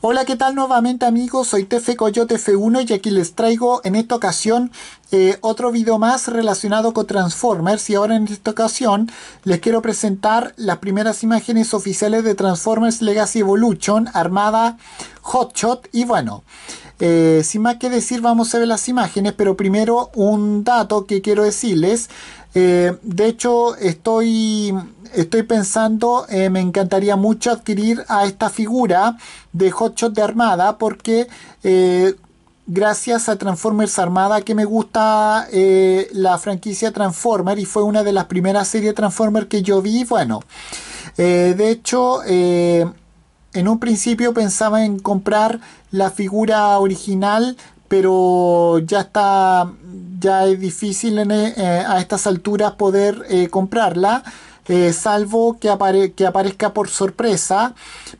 Hola, ¿qué tal nuevamente amigos? Soy TF Coyote F1 y aquí les traigo en esta ocasión eh, otro video más relacionado con Transformers y ahora en esta ocasión les quiero presentar las primeras imágenes oficiales de Transformers Legacy Evolution armada Hotshot y bueno... Eh, sin más que decir vamos a ver las imágenes, pero primero un dato que quiero decirles. Eh, de hecho estoy, estoy pensando, eh, me encantaría mucho adquirir a esta figura de Hotshot de Armada porque gracias a Transformers Armada que me gusta la franquicia Transformers y fue una de las primeras series Transformers que yo vi. Bueno, de hecho, en un principio pensaba en comprar la figura original, pero ya está, ya es difícil eh, a estas alturas poder eh, comprarla. Eh, salvo que, que, aparezca por sorpresa.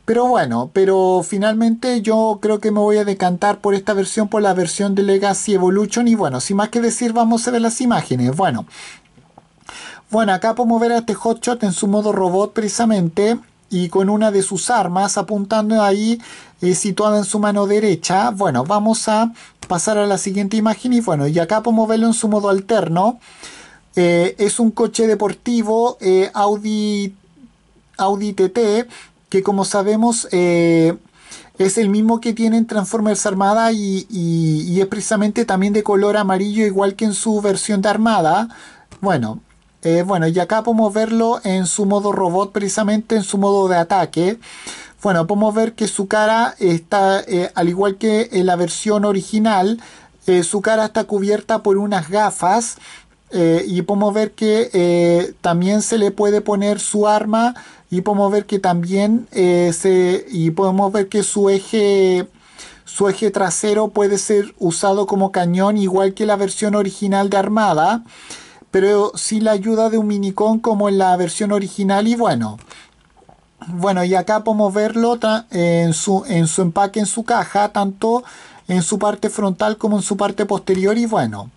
Pero bueno, pero finalmente yo creo que me voy a decantar por esta versión, por la versión de Legacy Evolution. Y bueno, sin más que decir, vamos a ver las imágenes. Bueno, bueno acá podemos ver a este hotshot en su modo robot precisamente y con una de sus armas apuntando ahí eh, situada en su mano derecha. Bueno, vamos a pasar a la siguiente imagen y bueno, y acá podemos verlo en su modo alterno. Eh, es un coche deportivo eh, Audi, Audi TT que como sabemos es el mismo que tiene Transformers Armada y es precisamente también de color amarillo igual que en su versión de Armada. Bueno, eh, bueno, y acá podemos verlo en su modo robot, precisamente en su modo de ataque. Bueno, podemos ver que su cara está, eh, al igual que en la versión original, eh, su cara está cubierta por unas gafas. y podemos ver que también se le puede poner su arma y podemos ver que también se, y podemos ver que su eje su eje trasero puede ser usado como cañón igual que la versión original de Armada pero sin la ayuda de un minicon como en la versión original y bueno. Bueno, y acá podemos verlo en su, en su empaque, en su caja, tanto en su parte frontal como en su parte posterior y bueno.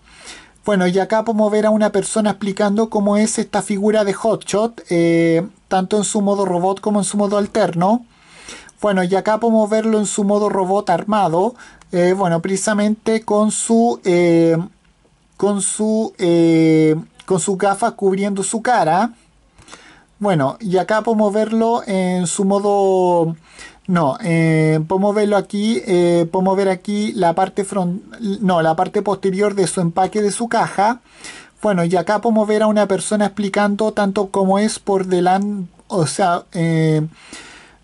Bueno, y acá podemos ver a una persona explicando cómo es esta figura de Hotshot, eh, tanto en su modo robot como en su modo alterno. Bueno, y acá podemos verlo en su modo robot armado, eh, bueno, precisamente con su... Eh, con su, eh, con sus gafas cubriendo su cara. Bueno, y acá podemos verlo en su modo... No, eh, podemos verlo aquí, eh, podemos ver aquí la parte front, no, la parte posterior de su empaque de su caja. Bueno, y acá podemos ver a una persona explicando tanto como es por delante, o sea,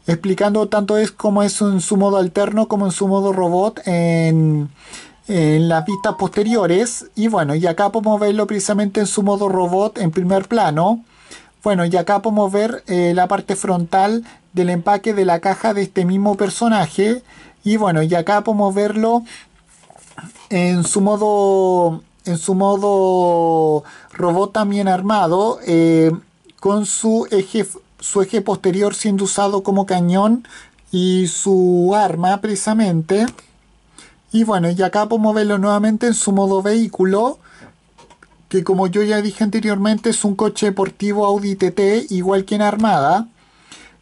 explicando tanto es como es en su modo alterno como en su modo robot en, en las vistas posteriores. Y bueno, y acá podemos verlo precisamente en su modo robot en primer plano. Bueno, y acá podemos ver eh, la parte frontal del empaque de la caja de este mismo personaje. Y bueno, y acá podemos verlo en su modo, en su modo robot también armado, eh, con su eje, su eje posterior siendo usado como cañón y su arma precisamente. Y bueno, y acá puedo moverlo nuevamente en su modo vehículo, que como yo ya dije anteriormente es un coche deportivo Audi TT, igual que en Armada.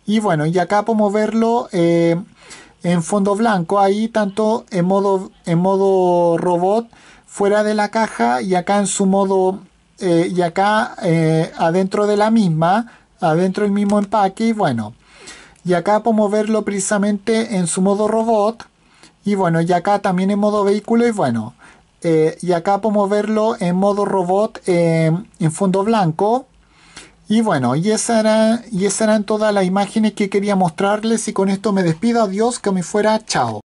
Y bueno, y acá puedo verlo eh, en fondo blanco, ahí tanto en modo, en modo robot fuera de la caja y acá en su modo eh, y acá eh, adentro de la misma, adentro del mismo empaque y bueno. Y acá puedo verlo precisamente en su modo robot y bueno, y acá también en modo vehículo y bueno, eh, y acá podemos verlo en modo robot em, en fondo blanco. Y bueno, y, esa era, y esas eran todas las imágenes que quería mostrarles y con esto me despido, adiós, que me fuera, chao.